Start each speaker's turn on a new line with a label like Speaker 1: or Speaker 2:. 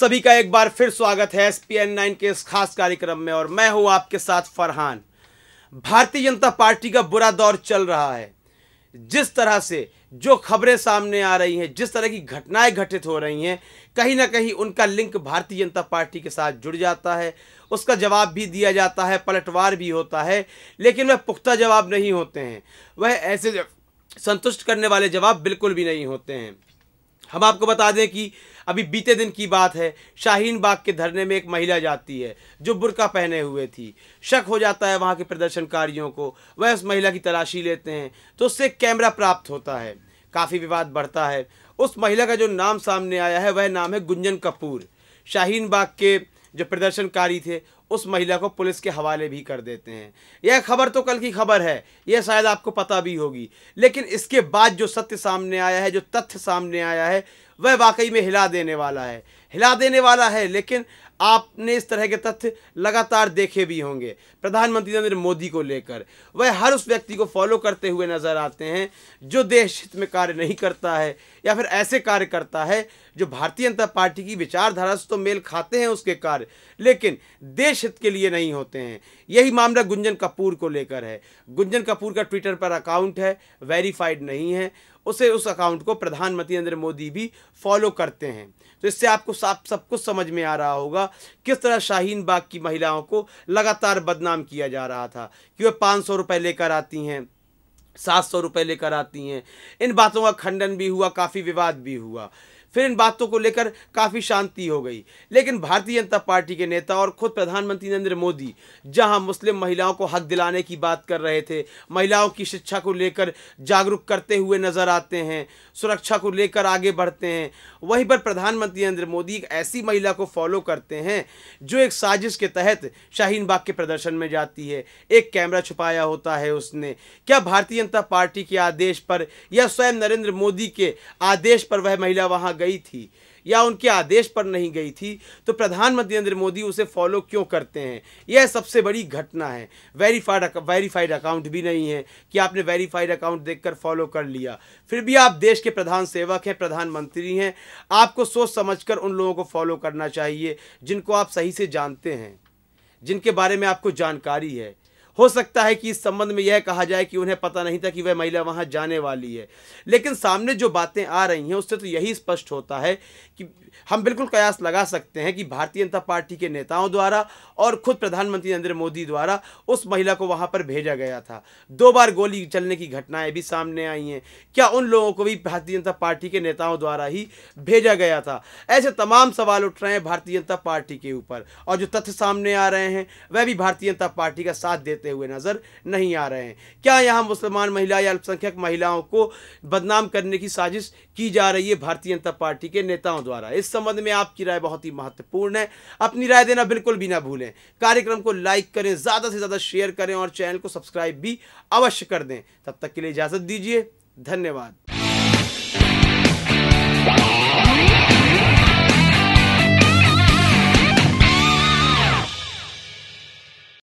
Speaker 1: सभी का एक बार फिर स्वागत है एस पी एन नाइन के इस खास कार्यक्रम में और मैं हूं आपके साथ फरहान भारतीय जनता पार्टी का बुरा दौर चल रहा है जिस तरह से जो खबरें सामने आ रही हैं जिस तरह की घटनाएं घटित हो रही हैं कहीं ना कहीं उनका लिंक भारतीय जनता पार्टी के साथ जुड़ जाता है उसका जवाब भी दिया जाता है पलटवार भी होता है लेकिन वह पुख्ता जवाब नहीं होते हैं वह ऐसे संतुष्ट करने वाले जवाब बिल्कुल भी नहीं होते हैं हम आपको बता दें कि अभी बीते दिन की बात है शाहीन बाग के धरने में एक महिला जाती है जो बुरका पहने हुए थी शक हो जाता है वहाँ के प्रदर्शनकारियों को वह उस महिला की तलाशी लेते हैं तो उससे कैमरा प्राप्त होता है काफ़ी विवाद बढ़ता है उस महिला का जो नाम सामने आया है वह नाम है गुंजन कपूर शाहीन बाग के जो प्रदर्शनकारी थे उस महिला को पुलिस के हवाले भी कर देते हैं यह खबर तो कल की खबर है यह शायद आपको पता भी होगी लेकिन इसके बाद जो सत्य सामने आया है जो तथ्य सामने आया है वह वाकई में हिला देने वाला है हिला देने वाला है लेकिन आपने इस तरह के तथ्य लगातार देखे भी होंगे प्रधानमंत्री नरेंद्र मोदी को लेकर वह हर उस व्यक्ति को फॉलो करते हुए नज़र आते हैं जो देश हित में कार्य नहीं करता है या फिर ऐसे कार्य करता है जो भारतीय जनता पार्टी की विचारधारा से तो मेल खाते हैं उसके कार्य लेकिन देश हित के लिए नहीं होते हैं यही मामला गुंजन कपूर को लेकर है गुंजन कपूर का ट्विटर पर अकाउंट है वेरीफाइड नहीं है उसे उस अकाउंट को प्रधानमंत्री नरेंद्र मोदी भी फॉलो करते हैं तो इससे आपको साफ सब कुछ समझ में आ रहा होगा किस तरह शाहीन बाग की महिलाओं को लगातार बदनाम किया जा रहा था कि वह पाँच सौ रुपये लेकर आती हैं सात सौ रुपये लेकर आती हैं इन बातों का खंडन भी हुआ काफ़ी विवाद भी हुआ फिर इन बातों को लेकर काफ़ी शांति हो गई लेकिन भारतीय जनता पार्टी के नेता और खुद प्रधानमंत्री नरेंद्र मोदी जहां मुस्लिम महिलाओं को हक दिलाने की बात कर रहे थे महिलाओं की शिक्षा को लेकर जागरूक करते हुए नज़र आते हैं सुरक्षा को लेकर आगे बढ़ते हैं वहीं पर प्रधानमंत्री नरेंद्र मोदी एक ऐसी महिला को फॉलो करते हैं जो एक साजिश के तहत शाहीन बाग के प्रदर्शन में जाती है एक कैमरा छुपाया होता है उसने क्या भारतीय जनता पार्टी के आदेश पर या स्वयं नरेंद्र मोदी के आदेश पर वह महिला वहां गई थी या उनके आदेश पर नहीं गई थी तो प्रधानमंत्री नरेंद्र मोदी उसे फॉलो क्यों करते हैं यह सबसे बड़ी घटना है वेरीफाइड वेरीफाइड अकाउंट भी नहीं है कि आपने वेरीफाइड अकाउंट देखकर फॉलो कर लिया फिर भी आप देश के प्रधान सेवक हैं प्रधानमंत्री हैं आपको सोच समझकर उन लोगों को फॉलो करना चाहिए जिनको आप सही से जानते हैं जिनके बारे में आपको जानकारी है हो सकता है कि इस संबंध में यह कहा जाए कि उन्हें पता नहीं था कि वह महिला वहां जाने वाली है लेकिन सामने जो बातें आ रही हैं उससे तो यही स्पष्ट होता है कि हम बिल्कुल कयास लगा सकते हैं कि भारतीय जनता पार्टी के नेताओं द्वारा और खुद प्रधानमंत्री नरेंद्र मोदी द्वारा उस महिला को वहां पर भेजा गया था दो बार गोली चलने की घटनाएं भी सामने आई हैं क्या उन लोगों को भी भारतीय जनता पार्टी के नेताओं द्वारा ही भेजा गया था ऐसे तमाम सवाल उठ रहे हैं भारतीय जनता पार्टी के ऊपर और जो तथ्य सामने आ रहे हैं वह भी भारतीय जनता पार्टी का साथ देते करते हुए नज़र नहीं आ रहे हैं क्या यहाँ मुसलमान महिला या अल्पसंख्यक महिलाओं को बदनाम करने की साजिश की जा रही है भारतीय जनता पार्टी के नेताओं द्वारा इस संबंध में आपकी राय बहुत ही महत्वपूर्ण है अपनी राय देना बिल्कुल भी ना भूलें कार्यक्रम को लाइक करें ज़्यादा से ज़्यादा शेयर करें और चैनल को सब्सक्राइब भी अवश्य कर दें तब तक के लिए इजाज़त दीजिए धन्यवाद